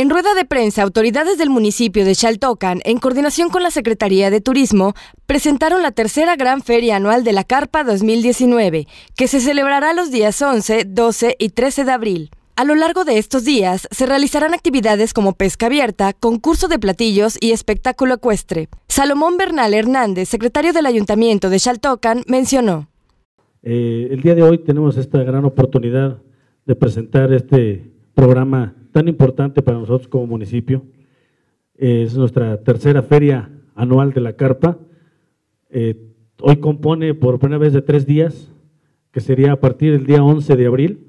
En rueda de prensa, autoridades del municipio de Chaltocan, en coordinación con la Secretaría de Turismo, presentaron la tercera gran feria anual de la Carpa 2019, que se celebrará los días 11, 12 y 13 de abril. A lo largo de estos días se realizarán actividades como pesca abierta, concurso de platillos y espectáculo ecuestre. Salomón Bernal Hernández, secretario del Ayuntamiento de Chaltocan, mencionó. Eh, el día de hoy tenemos esta gran oportunidad de presentar este programa tan importante para nosotros como municipio. Es nuestra tercera feria anual de la carpa. Eh, hoy compone por primera vez de tres días, que sería a partir del día 11 de abril,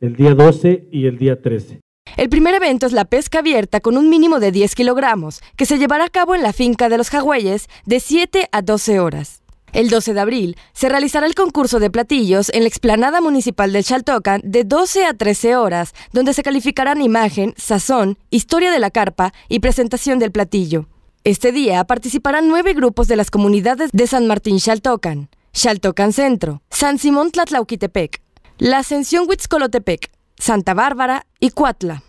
el día 12 y el día 13. El primer evento es la pesca abierta con un mínimo de 10 kilogramos, que se llevará a cabo en la finca de los jagüeyes de 7 a 12 horas. El 12 de abril se realizará el concurso de platillos en la explanada municipal de Chaltocan de 12 a 13 horas, donde se calificarán imagen, sazón, historia de la carpa y presentación del platillo. Este día participarán nueve grupos de las comunidades de San Martín Chaltocan, Chaltocan Centro, San Simón Tlatlauquitepec, La Ascensión Huitzcolotepec, Santa Bárbara y Cuatla.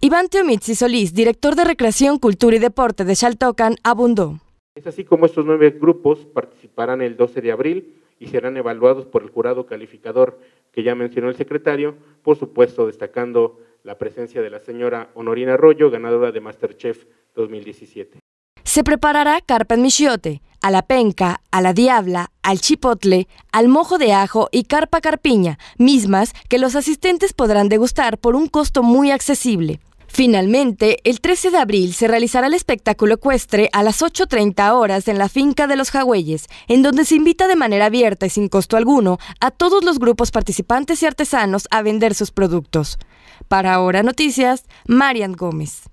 Iván Teomitzi Solís, director de Recreación, Cultura y Deporte de Chaltocan, abundó. Es así como estos nueve grupos participarán el 12 de abril y serán evaluados por el jurado calificador que ya mencionó el secretario, por supuesto destacando la presencia de la señora Honorina Arroyo, ganadora de Masterchef 2017. Se preparará carpa en michiote, a la penca, a la diabla, al chipotle, al mojo de ajo y carpa carpiña, mismas que los asistentes podrán degustar por un costo muy accesible. Finalmente, el 13 de abril se realizará el espectáculo ecuestre a las 8.30 horas en la finca de los Jagüeyes, en donde se invita de manera abierta y sin costo alguno a todos los grupos participantes y artesanos a vender sus productos. Para Ahora Noticias, Marian Gómez.